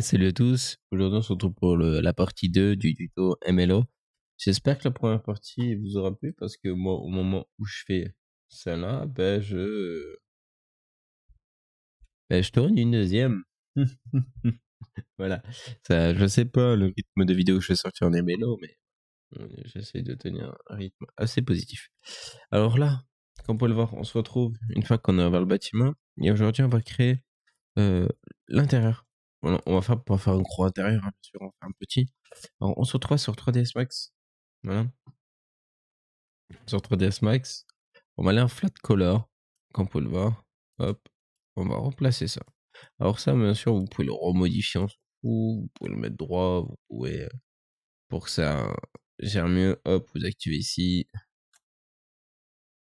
salut à tous, aujourd'hui on se retrouve pour la partie 2 du tuto MLO. J'espère que la première partie vous aura plu parce que moi au moment où je fais celle-là, ben je... Ben je tourne une deuxième. voilà, ça, je sais pas le rythme de vidéo que je vais sortir en MLO, mais euh, j'essaie de tenir un rythme assez positif. Alors là, comme vous pouvez le voir, on se retrouve une fois qu'on est vers le bâtiment et aujourd'hui on va créer euh, l'intérieur on, va faire pour faire un gros intérieur, on un petit. Alors, on se retrouve sur 3ds Max. Voilà. Sur 3ds Max, on va aller en flat color, comme peut le voir. Hop, on va remplacer ça. Alors ça, bien sûr, vous pouvez le remodifier en vous, vous pouvez le mettre droit, vous pouvez, euh, pour que ça gère mieux, hop, vous activez ici.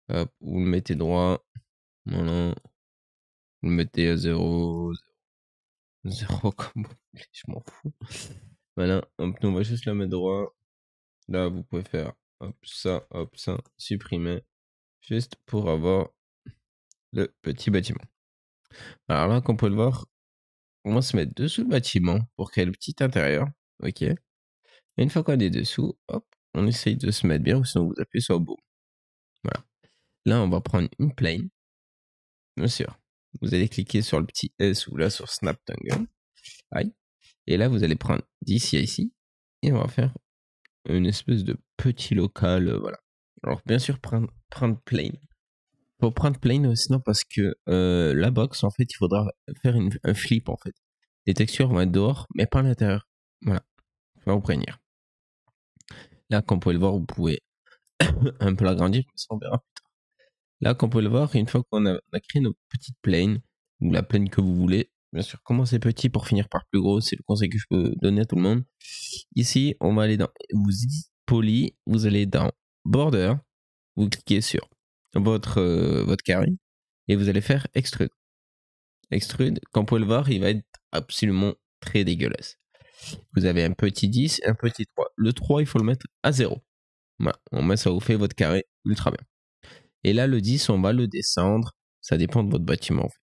Hop, vous le mettez droit. Voilà. Vous le mettez à 0, Zéro combo, je m'en fous. Voilà, on va juste la mettre droit. Là, vous pouvez faire hop, ça, hop, ça, supprimer. Juste pour avoir le petit bâtiment. Alors là, comme on peut le voir, on va se mettre dessous le bâtiment pour créer le petit intérieur. Ok. une fois qu'on est dessous, hop, on essaye de se mettre bien, ou sinon vous appuyez sur beau. Voilà. Là, on va prendre une plane. Bien sûr. Vous allez cliquer sur le petit S ou là sur SnapTangle. Aïe. Et là, vous allez prendre d'ici à ici. Et on va faire une espèce de petit local. Euh, voilà. Alors, bien sûr, prendre, prendre plane. Pour prendre plane, euh, sinon, parce que euh, la box, en fait, il faudra faire un flip, en fait. Les textures vont être dehors, mais pas à l'intérieur. Voilà. va vous prévenir. Là, comme vous pouvez le voir, vous pouvez un peu l'agrandir, verra Là, comme vous pouvez le voir, une fois qu'on a, créé notre petite plane ou la plane que vous voulez, bien sûr, commencez petit pour finir par plus gros, c'est le conseil que je peux donner à tout le monde. Ici, on va aller dans, vous dites poly, vous allez dans border, vous cliquez sur votre, euh, votre carré, et vous allez faire extrude. Extrude, comme vous pouvez le voir, il va être absolument très dégueulasse. Vous avez un petit 10 un petit 3. Le 3, il faut le mettre à 0. on met ça vous fait votre carré ultra bien. Et là, le 10, on va le descendre. Ça dépend de votre bâtiment, en fait.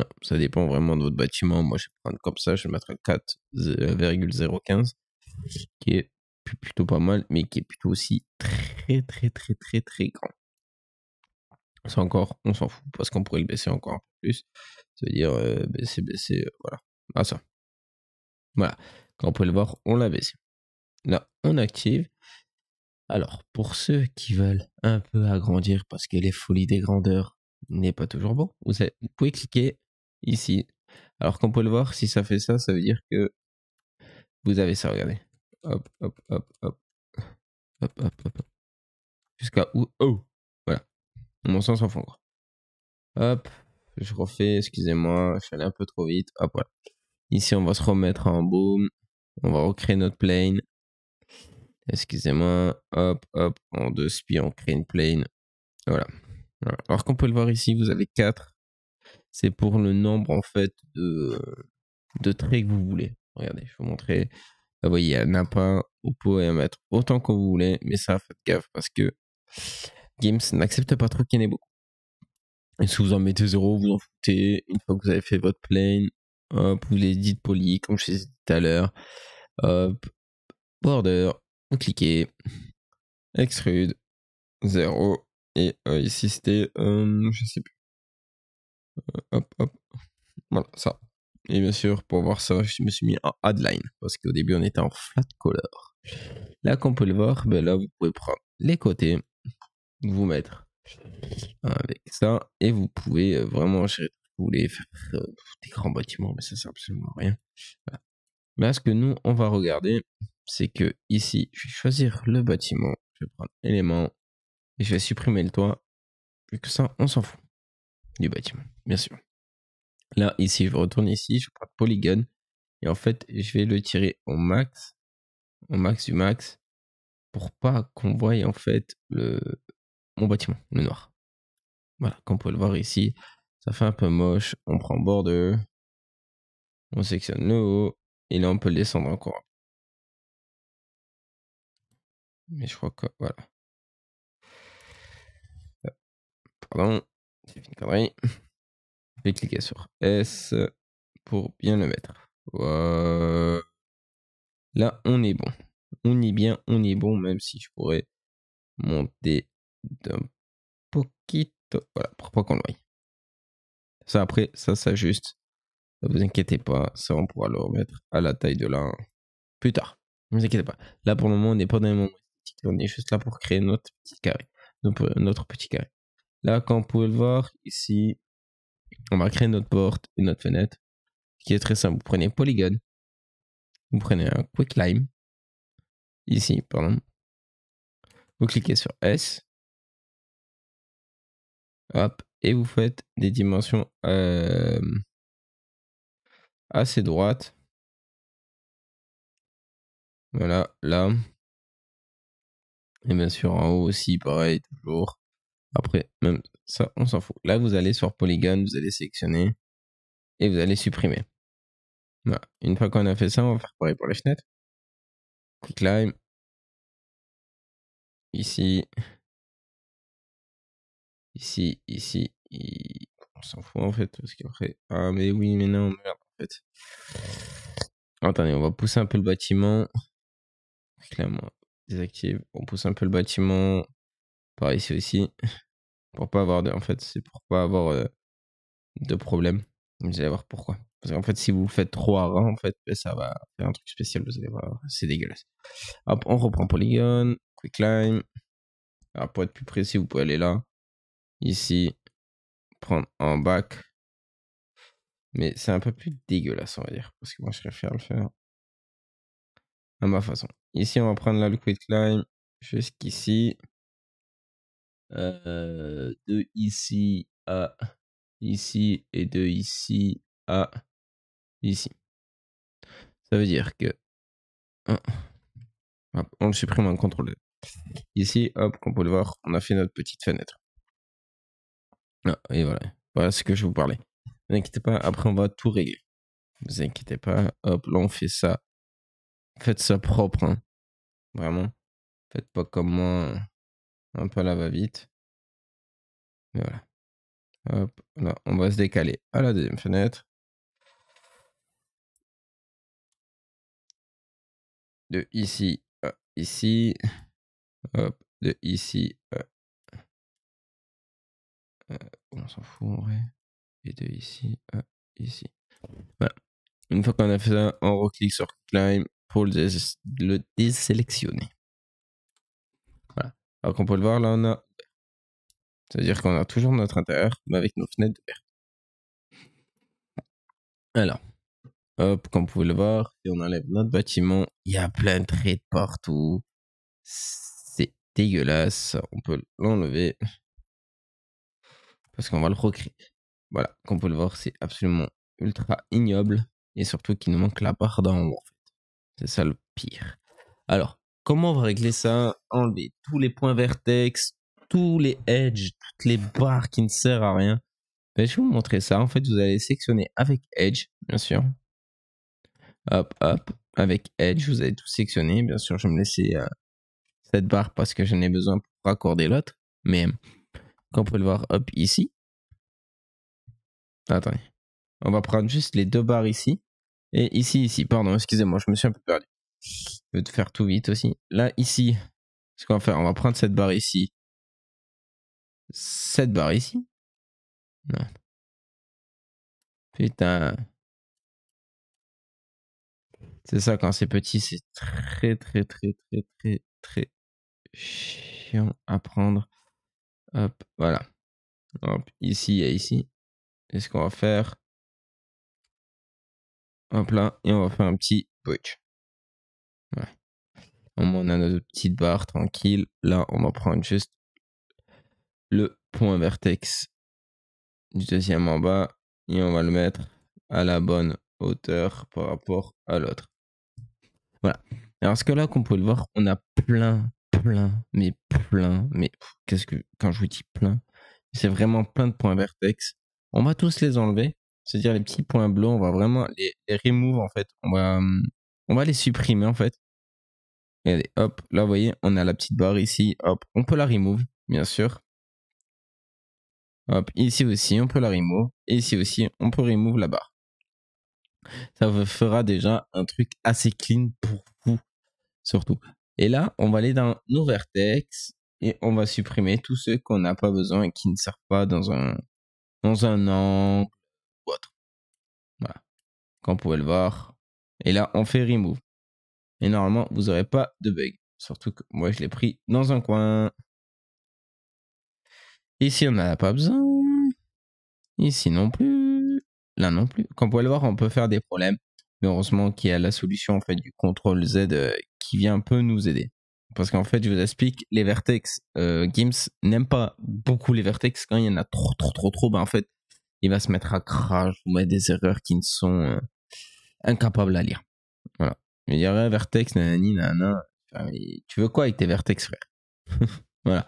Hein, ça dépend vraiment de votre bâtiment. Moi, je vais prendre comme ça, je vais mettre 4,015, qui est plutôt pas mal, mais qui est plutôt aussi très, très, très, très, très grand. C'est encore, on s'en fout, parce qu'on pourrait le baisser encore plus. C'est-à-dire euh, baisser, baisser, euh, voilà. Ah ça. Voilà. Quand on peut le voir, on l'a baissé. Là, on active. Alors, pour ceux qui veulent un peu agrandir parce que les folies des grandeurs n'est pas toujours bon, vous, pouvez cliquer ici. Alors qu'on peut le voir, si ça fait ça, ça veut dire que vous avez ça, regardez. Hop, hop, hop, hop. Hop, hop, hop. hop. Jusqu'à où Oh Voilà. Mon sens en fond, quoi. Hop. Je refais, excusez-moi, je suis allé un peu trop vite. Hop, voilà. Ici, on va se remettre en boom. On va recréer notre plane. Excusez-moi. Hop, hop, en deux spi, on crée une plane. Voilà. Alors qu'on peut le voir ici, vous avez 4. C'est pour le nombre en fait de, de traits que vous voulez. Regardez, je vais vous montrer. Vous voyez, il y a Napa, vous pouvez en mettre autant que vous voulez, mais ça, faites gaffe parce que Games n'accepte pas trop qu'il y en ait beaucoup. Et si vous en mettez 0, vous en foutez. Une fois que vous avez fait votre plane, hop, vous les dites poli, comme je dit tout à l'heure. Hop, border, cliquez, Extrude 0. Et euh, ici, c'était, euh, je sais plus. Euh, hop, hop. Voilà, ça. Et bien sûr, pour voir ça, je me suis mis en Adline. Parce qu'au début, on était en flat color. Là, comme vous le voir, ben là, vous pouvez prendre les côtés, vous mettre avec ça. Et vous pouvez euh, vraiment si vous voulez faire des grands bâtiments, mais ça sert absolument rien. mais Là, ce que nous, on va regarder, c'est que ici, je vais choisir le bâtiment, je vais prendre l'élément et je vais supprimer le toit. Vu que ça, on s'en fout du bâtiment, bien sûr. Là, ici, je retourne ici, je prends polygone et en fait, je vais le tirer au max, au max du max pour pas qu'on voie en fait le mon bâtiment, le noir. Voilà, comme vous pouvez le voir ici, ça fait un peu moche. On prend border, on sectionne le haut et là on peut le descendre encore. Mais je crois que. Voilà. Pardon, c'est une connerie. Je vais cliquer sur S pour bien le mettre. Voilà. Là, on est bon. On est bien, on est bon, même si je pourrais monter d'un poquito. Voilà, pour pas qu'on le voie. Ça, après, ça s'ajuste. Ne vous inquiétez pas, ça, on pourra le remettre à la taille de là plus tard. Ne vous inquiétez pas. Là, pour le moment, on n'est pas dans le moment on est juste là pour créer notre petit carré, euh, notre petit carré. Là, comme vous pouvez le voir, ici, on va créer notre porte et notre fenêtre, qui est très simple. Vous prenez Polygon, vous prenez un Quick Lime, ici, pardon. Vous cliquez sur S, hop, et vous faites des dimensions euh, assez droites. Voilà, là. Et bien sûr, en haut aussi, pareil, toujours. Après, même ça, on s'en fout. Là, vous allez sur Polygon, vous allez sélectionner et vous allez supprimer. Voilà. Une fois qu'on a fait ça, on va faire pareil pour les fenêtres. Quick Ici. Ici, ici. On s'en fout en fait, parce qu'après. Ah, mais oui, mais non, merde, en fait. Attendez, on va pousser un peu le bâtiment. On pousse un peu le bâtiment par ici aussi. Pour pas avoir de... En fait, c'est pour pas avoir euh, de problème. Vous allez voir pourquoi. Parce qu'en fait, si vous faites trop à en fait, ça va faire un truc spécial. Vous allez voir, c'est dégueulasse. Hop, on reprend Polygon, Quick Climb. pour être plus précis, vous pouvez aller là. Ici. Prendre en bac. Mais c'est un peu plus dégueulasse, on va dire. Parce que moi, je préfère le faire à ma façon. Ici, on va prendre la Liquid climb jusqu'ici. Euh, de ici à ici et de ici à ici. Ça veut dire que. on le supprime en contrôle. Ici, hop, comme peut le voir, on a fait notre petite fenêtre. Ah, et voilà. Voilà ce que je vous parlais. Ne vous inquiétez pas, après on va tout régler. Ne vous inquiétez pas. Hop, là on fait ça Faites ça propre, hein. vraiment. Faites pas comme moi, euh, un peu là va-vite. Mais voilà. Hop, là, on va se décaler à la deuxième fenêtre. De ici à ici. Hop, de ici à... Euh, on s'en fout en vrai. Et de ici à ici. Voilà. Une fois qu'on a fait ça, on reclique sur Climb le, désélectionner. Voilà. Alors qu'on peut le voir, là, on a. C'est-à-dire qu'on a toujours notre intérieur, mais avec nos fenêtres verre Alors, hop, comme vous pouvez le voir, on enlève notre bâtiment, il y a plein de traits partout. C'est dégueulasse. On peut l'enlever. Parce qu'on va le recréer. Voilà, comme vous pouvez le voir, c'est absolument ultra ignoble. Et surtout qu'il nous manque la barre d'en haut. C'est ça le pire. Alors, comment on va régler ça Enlever tous les points vertex, tous les edges, toutes les barres qui ne servent à rien. Ben, je vais vous montrer ça. En fait, vous allez sectionner avec Edge, bien sûr. Hop, hop. Avec Edge, vous allez tout sectionner. Bien sûr, je vais me laisser euh, cette barre parce que j'en ai besoin pour raccorder l'autre. Mais comme vous pouvez le voir, hop, ici. Attendez. On va prendre juste les deux barres ici. Et ici, ici, pardon, excusez-moi, je me suis un peu perdu. Je vais te faire tout vite aussi. Là, ici, ce qu'on va faire, on va prendre cette barre ici. Cette barre ici. Putain. C'est ça, quand c'est petit, c'est très, très, très, très, très, très chiant à prendre. Hop, voilà. Hop, ici et ici. Et ce qu'on va faire, un là, et on va faire un petit Twitch. On a notre petite barre tranquille. Là, on va prendre juste le point vertex du deuxième en bas et on va le mettre à la bonne hauteur par rapport à l'autre. Voilà. Alors, ce que là, qu'on peut le voir, on a plein, plein, mais plein, mais qu'est-ce que, quand je vous dis plein, c'est vraiment plein de points vertex. On va tous les enlever c'est-à-dire les petits points bleus, on va vraiment les, remove en fait. On va, on va les supprimer en fait. Regardez, hop, là vous voyez, on a la petite barre ici, hop, on peut la remove, bien sûr. Hop, ici aussi, on peut la remove. Et ici aussi, on peut remove la barre. Ça vous fera déjà un truc assez clean pour vous, surtout. Et là, on va aller dans nos vertex et on va supprimer tous ceux qu'on n'a pas besoin et qui ne servent pas dans un, dans un angle, ou Comme bah, vous pouvez le voir. Et là, on fait remove. Et normalement, vous aurez pas de bug. Surtout que moi, je l'ai pris dans un coin. Ici, on n'en a pas besoin. Ici non plus. Là non plus. Comme vous pouvez le voir, on peut faire des problèmes. Mais heureusement qu'il y a la solution en fait du contrôle Z euh, qui vient un peu nous aider. Parce qu'en fait, je vous explique, les vertex, euh, Gims n'aime pas beaucoup les vertex quand il y en a trop, trop, trop, trop. Ben en fait, il va se mettre à crash ou mettre des erreurs qui ne sont euh, incapables à lire. Voilà. Il y un vertex, nanani, nanana. tu veux quoi avec tes vertex, frère Voilà.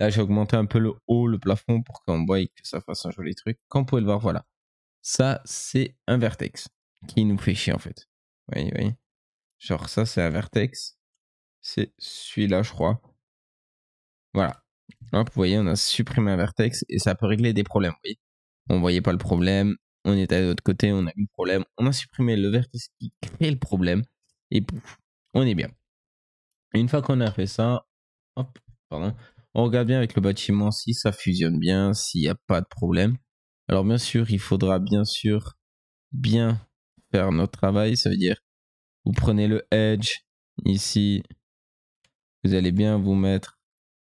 Là, j'ai augmenté un peu le haut, le plafond, pour qu'on voit et que ça fasse un joli truc. Comme vous pouvez le voir, voilà. Ça, c'est un vertex qui nous fait chier, en fait. Oui, oui. Genre, ça, c'est un vertex. C'est celui-là, je crois. Voilà. vous voyez, on a supprimé un vertex et ça peut régler des problèmes. Vous voyez on voyait pas le problème, on était de l'autre côté, on a eu le problème, on a supprimé le vertice qui crée le problème, et pouf, on est bien. Une fois qu'on a fait ça, hop, pardon, on regarde bien avec le bâtiment si ça fusionne bien, s'il n'y a pas de problème. Alors bien sûr, il faudra bien sûr bien faire notre travail, ça veut dire vous prenez le edge ici, vous allez bien vous mettre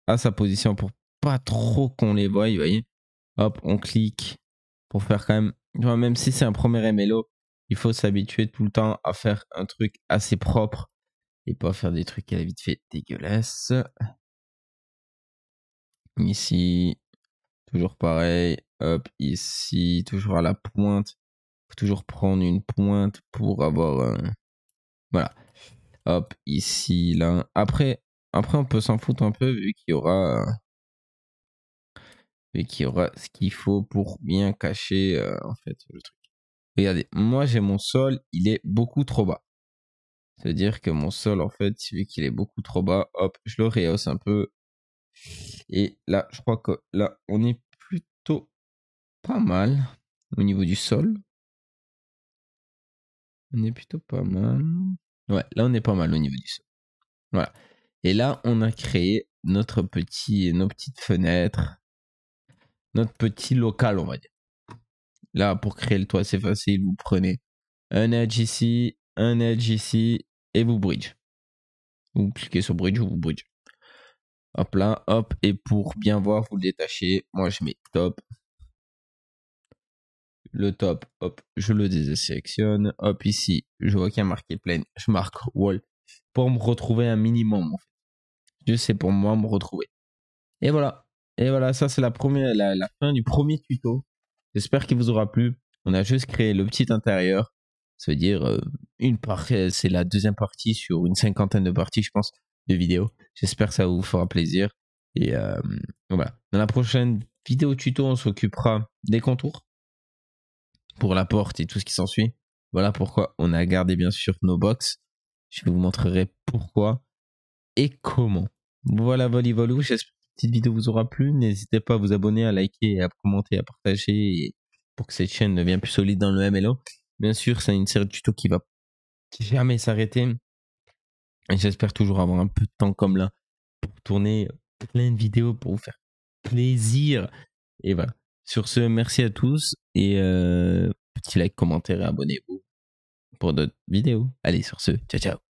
à sa position pour pas trop qu'on les voie, vous voyez. Hop, on clique pour faire quand même, même si c'est un premier MLO, il faut s'habituer tout le temps à faire un truc assez propre et pas faire des trucs à la vite fait dégueulasses. Ici, toujours pareil. Hop, ici, toujours à la pointe. Faut toujours prendre une pointe pour avoir un... Voilà. Hop, ici, là. Après, après on peut s'en foutre un peu vu qu'il y aura et qui aura ce qu'il faut pour bien cacher euh, en fait le truc. Regardez, moi j'ai mon sol, il est beaucoup trop bas. C'est-à-dire que mon sol en fait, vu qu'il est beaucoup trop bas, hop, je le rehausse un peu. Et là, je crois que là, on est plutôt pas mal au niveau du sol. On est plutôt pas mal. Ouais, là on est pas mal au niveau du sol. Voilà. Et là, on a créé notre petit, nos petites fenêtres notre petit local, on va dire. Là, pour créer le toit, c'est facile. Vous prenez un edge ici, un edge ici, et vous bridge. Vous cliquez sur bridge ou vous bridge. Hop là, hop. Et pour bien voir, vous le détachez. Moi, je mets top. Le top, hop, je le désélectionne. Hop, ici, je vois qu'il y a marqué plein. Je marque wall pour me retrouver un minimum. En fait. pour moi me retrouver. Et voilà. Et voilà, ça c'est la, fin du premier tuto. J'espère qu'il vous aura plu. On a juste créé le petit intérieur. Ça veut dire euh, une euh, c'est la deuxième partie sur une cinquantaine de parties, je pense, de vidéos. J'espère que ça vous fera plaisir. Et euh, voilà. Dans la prochaine vidéo tuto, on s'occupera des contours pour la porte et tout ce qui s'ensuit. Voilà pourquoi on a gardé bien sûr nos box. Je vous montrerai pourquoi et comment. Voilà, voli volou. J'espère vidéo vous aura plu. N'hésitez pas à vous abonner, à liker, à commenter, à partager pour que cette chaîne devienne plus solide dans le MLO. Bien sûr, c'est une série de tutos qui va jamais s'arrêter. Et j'espère toujours avoir un peu de temps comme là pour tourner plein de vidéos pour vous faire plaisir. Et voilà. Sur ce, merci à tous et euh, petit like, commentaire et abonnez-vous pour d'autres vidéos. Allez, sur ce, ciao ciao.